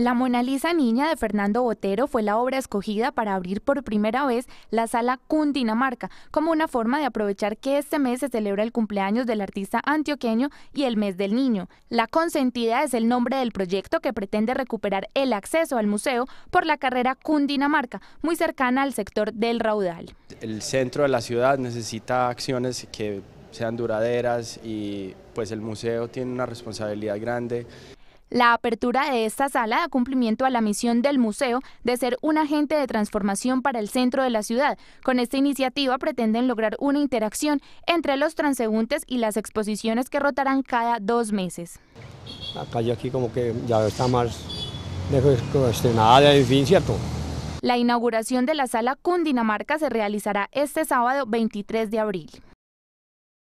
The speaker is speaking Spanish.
La Mona Lisa Niña de Fernando Botero fue la obra escogida para abrir por primera vez la sala Cundinamarca, como una forma de aprovechar que este mes se celebra el cumpleaños del artista antioqueño y el mes del niño. La consentida es el nombre del proyecto que pretende recuperar el acceso al museo por la carrera Cundinamarca, muy cercana al sector del raudal. El centro de la ciudad necesita acciones que sean duraderas y pues el museo tiene una responsabilidad grande. La apertura de esta sala da cumplimiento a la misión del museo de ser un agente de transformación para el centro de la ciudad. Con esta iniciativa pretenden lograr una interacción entre los transeúntes y las exposiciones que rotarán cada dos meses. La calle aquí como que ya está más de La inauguración de la sala Cundinamarca se realizará este sábado 23 de abril.